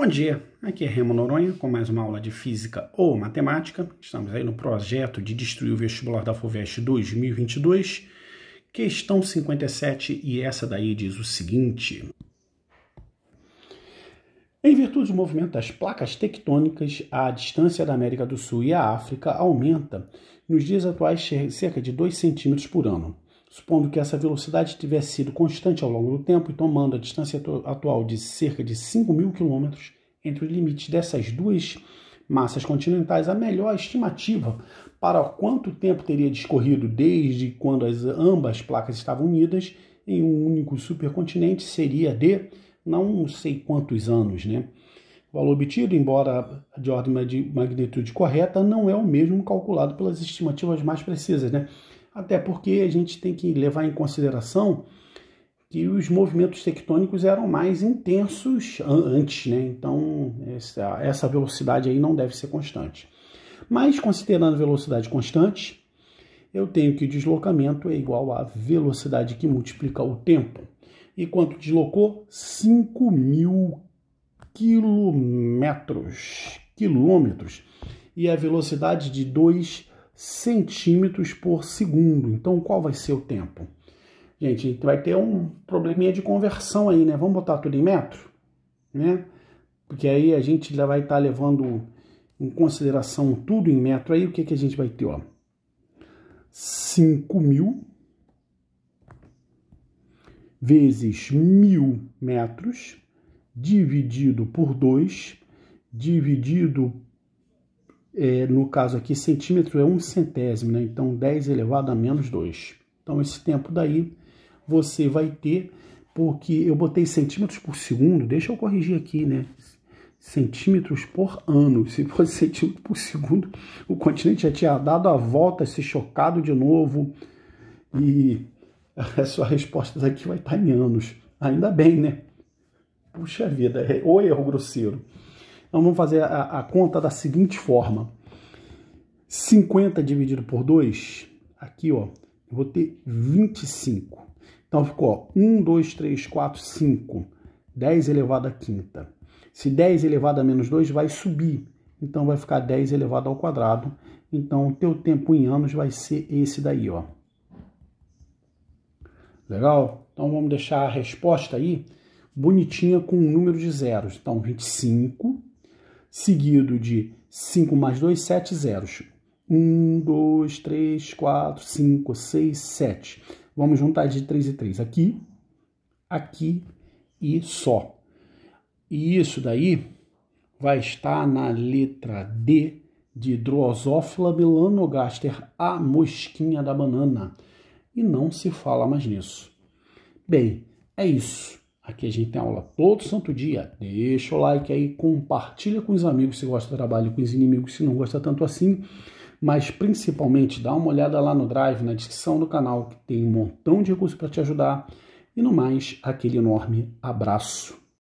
Bom dia, aqui é Remo Noronha com mais uma aula de Física ou Matemática. Estamos aí no projeto de Destruir o Vestibular da FUVEST 2022, questão 57, e essa daí diz o seguinte. Em virtude do movimento das placas tectônicas, a distância da América do Sul e a África aumenta nos dias atuais cerca de 2 centímetros por ano supondo que essa velocidade tivesse sido constante ao longo do tempo e então tomando a distância atual de cerca de 5 mil quilômetros entre os limites dessas duas massas continentais, a melhor estimativa para quanto tempo teria discorrido desde quando as ambas placas estavam unidas em um único supercontinente seria de não sei quantos anos, né? O valor obtido, embora de ordem de magnitude correta, não é o mesmo calculado pelas estimativas mais precisas, né? Até porque a gente tem que levar em consideração que os movimentos tectônicos eram mais intensos antes, né? Então essa velocidade aí não deve ser constante. Mas considerando velocidade constante, eu tenho que o deslocamento é igual à velocidade que multiplica o tempo. E quanto deslocou? 5 mil quilômetros. Quilômetros. E a velocidade de 2 centímetros por segundo. Então, qual vai ser o tempo? Gente, a gente vai ter um probleminha de conversão aí, né? Vamos botar tudo em metro, né? Porque aí a gente vai estar tá levando em consideração tudo em metro. Aí o que, que a gente vai ter, ó? 5 mil vezes mil metros dividido por 2 dividido é, no caso aqui, centímetro é um centésimo, né? então 10 elevado a menos 2. Então esse tempo daí você vai ter, porque eu botei centímetros por segundo, deixa eu corrigir aqui, né? Centímetros por ano. Se fosse centímetro por segundo, o continente já tinha dado a volta, se chocado de novo. E a sua resposta daqui vai estar em anos. Ainda bem, né? Puxa vida, é, ou erro grosseiro. Então vamos fazer a, a conta da seguinte forma. 50 dividido por 2, aqui ó, eu vou ter 25. Então ficou ó, 1, 2, 3, 4, 5, 10 elevado à quinta. Se 10 elevado a menos 2 vai subir, então vai ficar 10 elevado ao quadrado. Então o teu tempo em anos vai ser esse daí, ó. Legal? Então vamos deixar a resposta aí bonitinha com um número de zeros. Então 25 seguido de 5 mais 2, 7 zeros. 1, 2, 3, 4, 5, 6, 7. Vamos juntar de 3 e 3 aqui, aqui e só. E isso daí vai estar na letra D de Drosophila melanogaster, a mosquinha da banana. E não se fala mais nisso. Bem, é isso. Aqui a gente tem aula todo santo dia. Deixa o like aí, compartilha com os amigos se gosta do trabalho, com os inimigos se não gosta tanto assim. Mas principalmente dá uma olhada lá no Drive, na descrição do canal, que tem um montão de recursos para te ajudar. E no mais, aquele enorme abraço.